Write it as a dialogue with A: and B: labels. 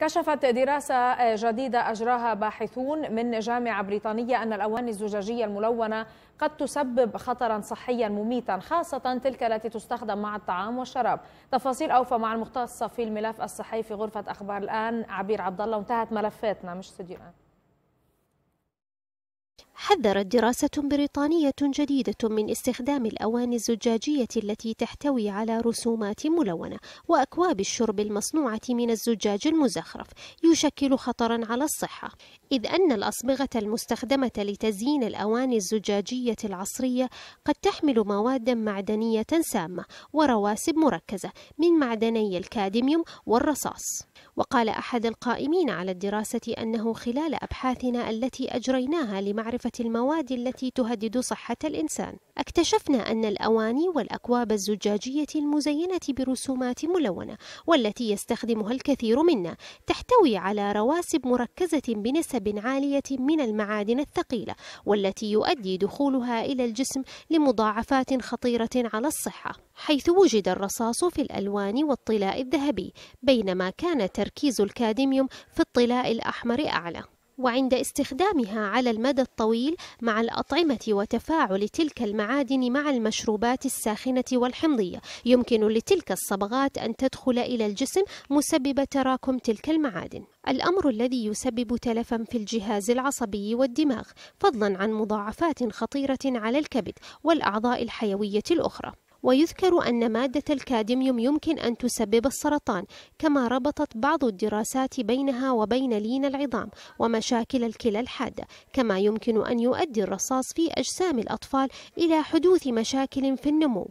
A: كشفت دراسة جديدة أجراها باحثون من جامعة بريطانية أن الأواني الزجاجية الملونة قد تسبب خطرا صحيا مميتا خاصة تلك التي تستخدم مع الطعام والشراب تفاصيل أوفى مع المختصة في الملف الصحي في غرفة أخبار الآن عبير عبد الله وانتهت ملفاتنا مش استديو الآن
B: حذرت دراسة بريطانية جديدة من استخدام الأواني الزجاجية التي تحتوي على رسومات ملونة وأكواب الشرب المصنوعة من الزجاج المزخرف يشكل خطرا على الصحة إذ أن الأصبغة المستخدمة لتزيين الأواني الزجاجية العصرية قد تحمل مواد معدنية سامة ورواسب مركزة من معدني الكادميوم والرصاص وقال أحد القائمين على الدراسة أنه خلال أبحاثنا التي أجريناها لمعرفة المواد التي تهدد صحة الإنسان اكتشفنا أن الأواني والأكواب الزجاجية المزينة برسومات ملونة والتي يستخدمها الكثير منا تحتوي على رواسب مركزة بنسب عالية من المعادن الثقيلة والتي يؤدي دخولها إلى الجسم لمضاعفات خطيرة على الصحة حيث وجد الرصاص في الألوان والطلاء الذهبي بينما كان تركيز الكادميوم في الطلاء الأحمر أعلى وعند استخدامها على المدى الطويل مع الأطعمة وتفاعل تلك المعادن مع المشروبات الساخنة والحمضية يمكن لتلك الصبغات أن تدخل إلى الجسم مسبب تراكم تلك المعادن الأمر الذي يسبب تلفا في الجهاز العصبي والدماغ فضلا عن مضاعفات خطيرة على الكبد والأعضاء الحيوية الأخرى ويذكر أن مادة الكادميوم يمكن أن تسبب السرطان كما ربطت بعض الدراسات بينها وبين لين العظام ومشاكل الكلى الحادة كما يمكن أن يؤدي الرصاص في أجسام الأطفال إلى حدوث مشاكل في النمو